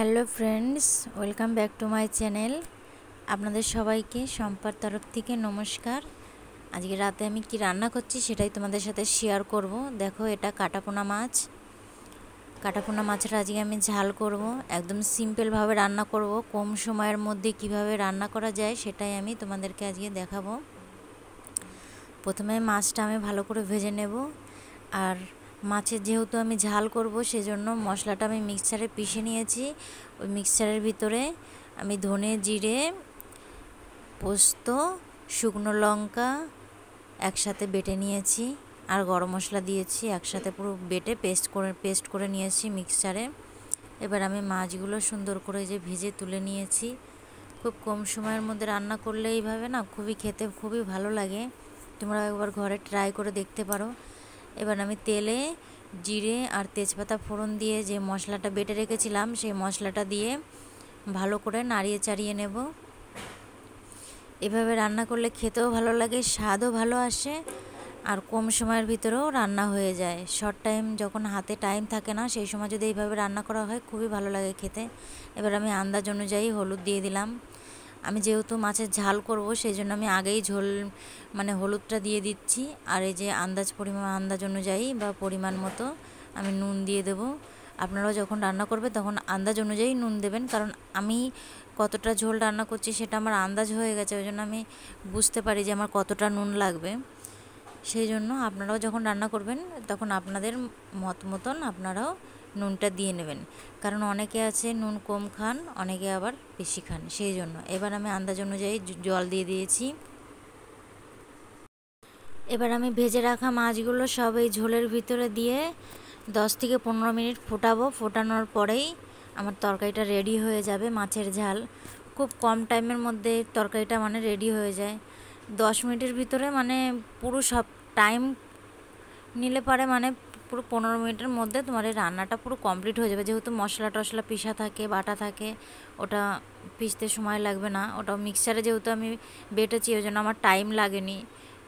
hello friends welcome back to my channel আপনাদের সবাইকে সম্পার তরফ থেকে নমস্কার আজকে রাতে আমি কি রান্না করছি সেটাই তোমাদের সাথে শেয়ার করব দেখো এটা কাটাপোনা মাছ কাটাপোনা মাছটা আজকে আমি ঝাল করব একদম সিম্পলভাবে রান্না করব কম সময়ের মধ্যে কিভাবে রান্না করা যায় সেটাই আমি তোমাদেরকে আজকে দেখাবো প্রথমে মাছটা আমি ভালো করে ভেজে নেব আর মাছের যেহেতু আমি ঝাল করব সেজন্য মশলাটা আমি মিক্সচারে পিষে নিয়েছি ওই মিক্সচারের ভিতরে আমি ধনে জিরে পোস্ত শুকনো লঙ্কা একসাথে বেটে নিয়েছি আর গরম মশলা দিয়েছি একসাথে পুরো বেটে পেস্ট করে পেস্ট করে নিয়েছি মিক্সচারে এবার আমি মাছগুলো সুন্দর করে যে ভেজে তুলে নিয়েছি খুব কম সময়ের মধ্যে রান্না করলে এইভাবে না খুবই খেতে খুবই ভালো লাগে তোমরা একবার ঘরে ট্রাই করে দেখতে পারো এবার আমি তেলে জিরে আর তেজপাতা ফোড়ন দিয়ে যে মশলাটা বেটে রেখেছিলাম সেই মশলাটা দিয়ে ভালো করে নাড়িয়ে চাড়িয়ে নেব এভাবে রান্না করলে খেতেও ভালো লাগে স্বাদও ভালো আসে আর কম সময়ের ভিতরেও রান্না হয়ে যায় শর্ট টাইম যখন হাতে টাইম থাকে না সেই সময় যদি এইভাবে রান্না করা হয় খুবই ভালো লাগে খেতে এবার আমি আন্দাজ অনুযায়ী হলুদ দিয়ে দিলাম আমি যেহেতু মাছের ঝাল করব সেই জন্য আমি আগেই ঝোল মানে হলুদটা দিয়ে দিচ্ছি আর এই যে আন্দাজ পরিমাণ আন্দাজ অনুযায়ী বা পরিমাণ মতো আমি নুন দিয়ে দেব আপনারাও যখন রান্না করবে তখন আন্দাজ অনুযায়ী নুন দেবেন কারণ আমি কতটা ঝোল রান্না করছি সেটা আমার আন্দাজ হয়ে গেছে ওই জন্য আমি বুঝতে পারি যে আমার কতটা নুন লাগবে সেই জন্য আপনারাও যখন রান্না করবেন তখন আপনাদের মত মতন আপনারাও নুনটা দিয়ে নেবেন কারণ অনেকে আছে নুন কম খান অনেকে আবার বেশি খান সেই জন্য এবার আমি আন্দাজ অনুযায়ী জল দিয়ে দিয়েছি এবার আমি ভেজে রাখা মাছগুলো সব এই ঝোলের ভিতরে দিয়ে 10 থেকে পনেরো মিনিট ফোটাবো ফোটানোর পরেই আমার তরকারিটা রেডি হয়ে যাবে মাছের ঝাল খুব কম টাইমের মধ্যে তরকারিটা মানে রেডি হয়ে যায় দশ মিনিটের ভিতরে মানে পুরো সব টাইম নিলে পারে মানে পুরো পনেরো মিনিটের মধ্যে তোমার এই রান্নাটা পুরো কমপ্লিট হয়ে যাবে যেহেতু মশলা টশলা পিসা থাকে বাটা থাকে ওটা পিসতে সময় লাগবে না ওটা মিক্সারে যেহেতু আমি বেটেছি ওই জন্য আমার টাইম লাগেনি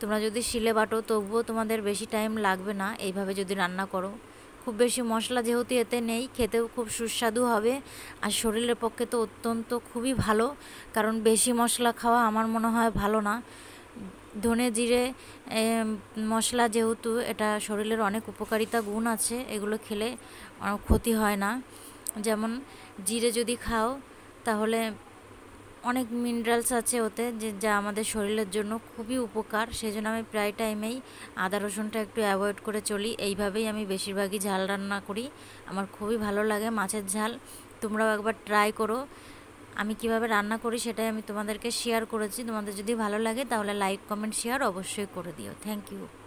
তোমরা যদি শিলে বাটো তবুও তোমাদের বেশি টাইম লাগবে না এইভাবে যদি রান্না করো খুব বেশি মশলা যেহেতু এতে নেই খেতেও খুব সুস্বাদু হবে আর শরীরের পক্ষে তো অত্যন্ত খুবই ভালো কারণ বেশি মশলা খাওয়া আমার মনে হয় ভালো না ধনে জিরে মশলা যেহেতু এটা শরীরের অনেক উপকারিতা গুণ আছে এগুলো খেলে ক্ষতি হয় না যেমন জিরে যদি খাও তাহলে অনেক মিনারেলস আছে ওতে যে যা আমাদের শরীরের জন্য খুবই উপকার সেজন্য আমি প্রায় টাইমেই আদা রসুনটা একটু অ্যাভয়েড করে চলি এইভাবেই আমি বেশিরভাগই ঝাল রান্না করি আমার খুবই ভালো লাগে মাছের ঝাল তোমরাও একবার ট্রাই করো আমি কিভাবে রান্না করি সেটাই আমি তোমাদেরকে শেয়ার করেছি তোমাদের যদি ভালো লাগে তাহলে লাইক কমেন্ট শেয়ার অবশ্যই করে দিও থ্যাংক ইউ